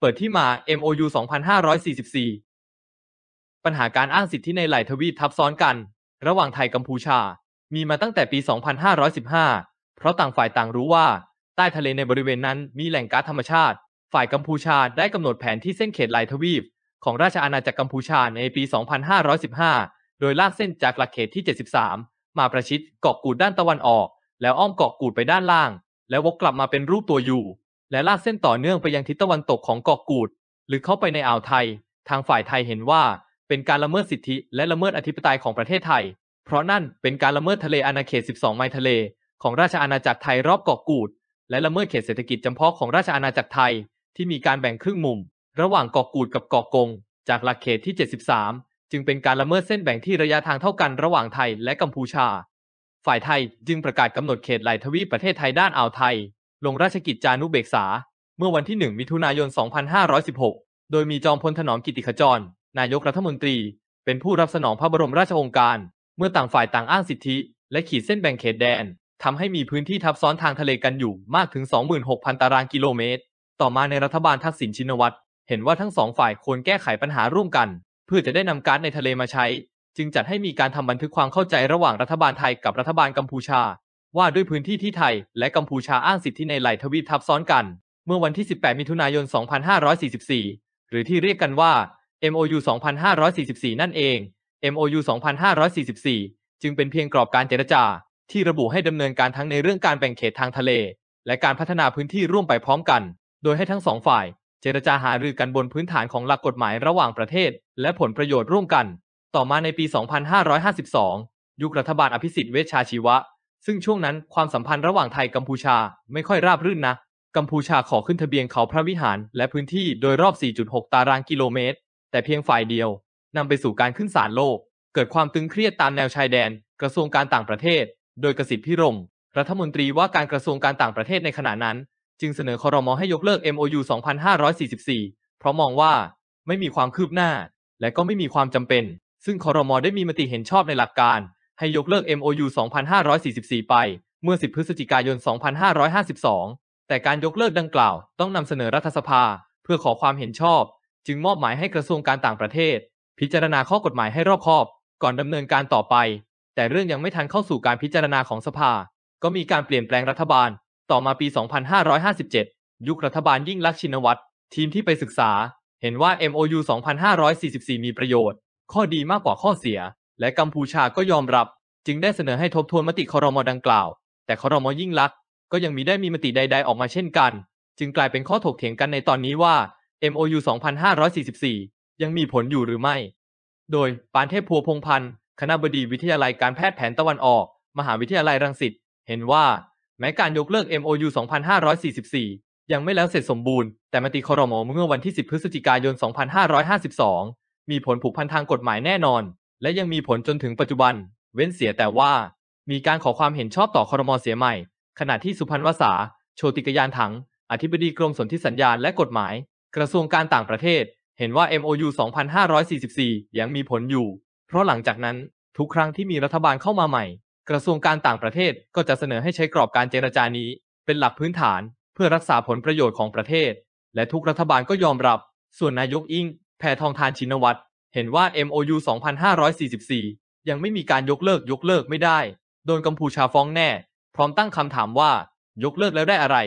เปิดที่มา MOU 2544 ปัญหาการอ้างสิทธิในหลายทวีปทับซ้อนกัน ระหว่างไทยกัมพูชา มีมาตั้งแต่ปี 2515 เพราะต่างฝ่ายต่างรู้ว่า ใต้ทะเลในบริเวณนั้นมีแหล่งก๊าซธรรมชาติ ฝ่ายกัมพูชาได้กำหนดแผนที่เส้นเขตหลายทวีป ของราชอาณาจักรกัมพูชาในปี 2515 โดยลากเส้นจากหลักเขตที่73มาประชิดเกาะกูดด้านตะวันออก แล้วอ้อมเกาะกูดไปด้านล่าง แล้ววกกลับมาเป็นรูปตัวยูและลากเส้นต่อเนื่องไปยังทิศตะวันตกของเกาะกูด หรือเข้าไปในอ่าวไทย ทางฝ่ายไทยเห็นว่าเป็นการละเมิดสิทธิและละเมิดอธิปไตยของประเทศไทย เพราะนั่นเป็นการละเมิดทะเลอาณาเขต 12 ไมล์ทะเล ของราชอาณาจักรไทยรอบเกาะกูด และละเมิดเขตเศรษฐกิจจำเพาะของราชอาณาจักรไทย ที่มีการแบ่งครึ่งมุม ระหว่างเกาะกูดกับเกาะกงจากหลักเขตที่ 73 จึงเป็นการละเมิดเส้นแบ่งที่ระยะทางเท่ากันระหว่างไทยและกัมพูชา ฝ่ายไทยจึงประกาศกำหนดเขตไหลทวีปประเทศไทยด้านอ่าวไทยลงราชกิจจานุเบกษา เมื่อวันที่ 1 มิถุนายน 2516 โดยมีจอมพลถนอมกิติขจร นายกรัฐมนตรี เป็นผู้รับสนองพระบรมราชโองการ เมื่อต่างฝ่ายต่างอ้างสิทธิ และขีดเส้นแบ่งเขตแดน ทำให้มีพื้นที่ทับซ้อนทางทะเลกันอยู่มากถึง 26,000 ตารางกิโลเมตร ต่อมาในรัฐบาลทักษิณชินวัตรเห็นว่าทั้งสองฝ่ายควรแก้ไขปัญหาร่วมกัน เพื่อจะได้นำการในทะเลมาใช้ จึงจัดให้มีการทำบันทึกความเข้าใจระหว่างรัฐบาลไทยกับรัฐบาลกัมพูชาว่าด้วยพื้นที่ที่ไทย และกัมพูชาอ้างสิทธิในหลายทวีปทับซ้อนกัน เมื่อวันที่ 18 มิถุนายน 2544 หรือที่เรียกกันว่า MOU 2544 นั่นเอง MOU 2544 จึงเป็นเพียงกรอบการเจรจา ที่ระบุให้ดำเนินการทั้งในเรื่องการแบ่งเขตทางทะเล และการพัฒนาพื้นที่ร่วมไปพร้อมกัน โดยให้ทั้งสองฝ่ายเจรจาหารือกันบนพื้นฐานของหลักกฎหมายระหว่างประเทศ และผลประโยชน์ร่วมกัน ต่อมาในปี 2552 ยุครัฐบาลอภิสิทธิ์เวชชาชีวะซึ่งช่วงนั้นความสัมพันธ์ระหว่างไทยกัมพูชาไม่ค่อยราบรื่นนะ กัมพูชาขอขึ้นทะเบียนเขาพระวิหารและพื้นที่โดยรอบ 4.6 ตารางกิโลเมตร แต่เพียงฝ่ายเดียวนำไปสู่การขึ้นศาลโลก เกิดความตึงเครียดตามแนวชายแดนกระทรวงการต่างประเทศ โดยกสิทธิพิรมรัฐมนตรีว่าการกระทรวงการต่างประเทศในขณะนั้น จึงเสนอคอรมอให้ยกเลิก MOU 2544 เพราะมองว่าไม่มีความคืบหน้า และก็ไม่มีความจำเป็น ซึ่งคอรมอได้มีมติเห็นชอบในหลักการให้ยกเลิก MOU 2544 ไป เมื่อ10พฤศจิกายน 2552 แต่การยกเลิกดังกล่าวต้องนำเสนอรัฐสภา เพื่อขอความเห็นชอบ จึงมอบหมายให้กระทรวงการต่างประเทศ พิจารณาข้อกฎหมายให้รอบคอบ ก่อนดำเนินการต่อไป แต่เรื่องยังไม่ทันเข้าสู่การพิจารณาของสภา ก็มีการเปลี่ยนแปลงรัฐบาล ต่อมาปี 2557 ยุครัฐบาลยิ่งลักษณ์ชินวัตรทีมที่ไปศึกษาเห็นว่า MOU 2544 มีประโยชน์ ข้อดีมากกว่าข้อเสียและกัมพูชาก็ยอมรับจึงได้เสนอให้ทบทวนมติคอรมอดังกล่าว แต่คอรมอยิ่งลักษณ์ก็ยังมีได้มีมติใด ๆ ออกมาเช่นกัน จึงกลายเป็นข้อถกเถียงกันในตอนนี้ว่า MOU 2544 ยังมีผลอยู่หรือไม่ โดยปานเทพพัวพงพันธ์ คณะบดีวิทยาลัยการแพทย์แผนตะวันออก มหาวิทยาลัยรังสิตเห็นว่า แม้การยกเลิก MOU 2544 ยังไม่แล้วเสร็จสมบูรณ์แต่มติคอรมอเมื่อวันที่ 10 พฤศจิกายน2552 มีผลผูกพันทางกฎหมายแน่นอนและยังมีผลจนถึงปัจจุบัน เว้นเสียแต่ว่า มีการขอความเห็นชอบต่อคอรมอเสียใหม่ ขณะที่สุพันวสา โชติกยานถังอธิบดีกรมสนธิสัญญาและกฎหมาย กระทรวงการต่างประเทศ เห็นว่า MOU 2544 ยังมีผลอยู่ เพราะหลังจากนั้นทุกครั้งที่มีรัฐบาลเข้ามาใหม่ กระทรวงการต่างประเทศก็จะเสนอให้ใช้กรอบการเจรจานี้ เป็นหลักพื้นฐาน เพื่อรักษาผลประโยชน์ของประเทศและทุกรัฐบาลก็ยอมรับ ส่วนนายกอิงแพทองทานชินวัตรเห็นว่า MOU 2544 ยังไม่มีการยกเลิกยกเลิกไม่ได้ โดนกัมพูชาฟ้องแน่ พร้อมตั้งคำถามว่า ยกเลิกแล้วได้อะไร